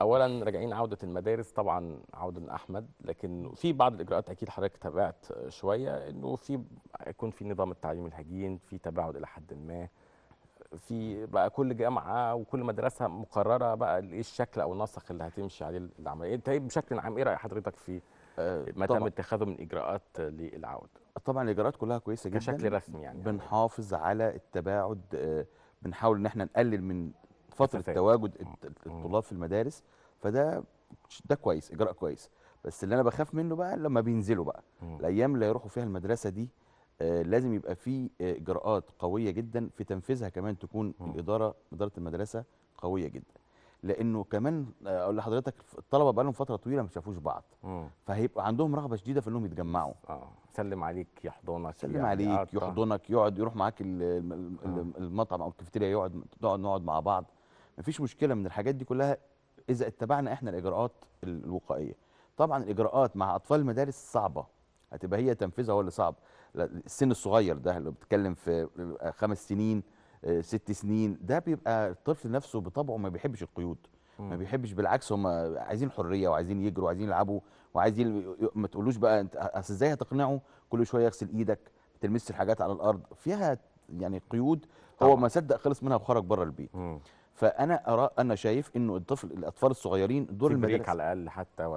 اولا راجعين عوده المدارس طبعا عوده احمد لكن في بعض الاجراءات اكيد حضرتك تابعت شويه انه في يكون في نظام التعليم الهجين في تباعد الى حد ما في بقى كل جامعه وكل مدرسه مقرره بقى ايه الشكل او النسق اللي هتمشي عليه العمليه انت طيب بشكل عام ايه راي حضرتك في آه، ما تم اتخاذه من اجراءات للعوده طبعا الاجراءات كلها كويسه جدا بشكل رسمي يعني بنحافظ على التباعد آه، بنحاول ان احنا نقلل من فتره تواجد الطلاب في المدارس فده ده كويس اجراء كويس بس اللي انا بخاف منه بقى لما بينزلوا بقى الايام اللي هيروحوا فيها المدرسه دي آه لازم يبقى في اجراءات قويه جدا في تنفيذها كمان تكون الاداره اداره المدرسه قويه جدا لانه كمان آه، اقول لحضرتك الطلبه بقى لهم فتره طويله ما شافوش بعض مم. فهيبقى عندهم رغبه شديده في انهم يتجمعوا اه سلم عليك يحضنك سلم يعني عليك يحضنك يقعد يروح معاك المطعم او الكافيتيريا يقعد نقعد مع بعض مفيش مشكله من الحاجات دي كلها اذا اتبعنا احنا الاجراءات الوقائيه طبعا الاجراءات مع اطفال المدارس صعبه هتبقى هي تنفيذها هو اللي صعب السن الصغير ده اللي بتتكلم في خمس سنين آه، ست سنين ده بيبقى الطفل نفسه بطبعه ما بيحبش القيود ما بيحبش بالعكس هم عايزين حريه وعايزين يجروا وعايزين يلعبوا وعايزين ما تقولوش بقى انت اصل ازاي هتقنعه كل شويه يغسل ايدك تلمس الحاجات على الارض فيها يعني قيود هو ما صدق خلص منها وخرج بره البيت فانا ارى انا شايف انه الطفل الاطفال الصغيرين دول المدرسه على الاقل حتى و...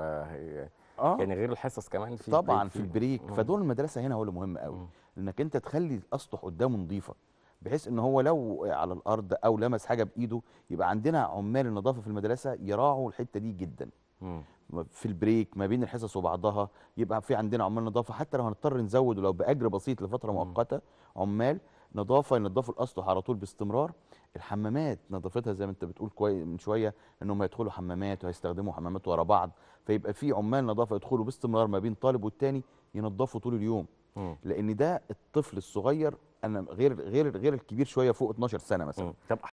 آه. يعني غير الحصص كمان في طبعا في البريك مم. فدور المدرسه هنا هو اللي مهم قوي انك انت تخلي الاسطح قدامه نظيفه بحيث ان هو لو على الارض او لمس حاجه بايده يبقى عندنا عمال النظافه في المدرسه يراعوا الحته دي جدا مم. في البريك ما بين الحصص وبعضها يبقى في عندنا عمال نظافه حتى لو هنضطر نزود ولو باجر بسيط لفتره مؤقته عمال نظافه ينظفوا الاسطح على طول باستمرار الحمامات نظافتها زي ما انت بتقول كويس من شويه انهم يدخلوا حمامات وهيستخدموا حمامات ورا بعض فيبقى في عمال نظافه يدخلوا باستمرار ما بين طالب والتاني ينظفوا طول اليوم م. لان ده الطفل الصغير انا غير غير غير الكبير شويه فوق 12 سنه مثلا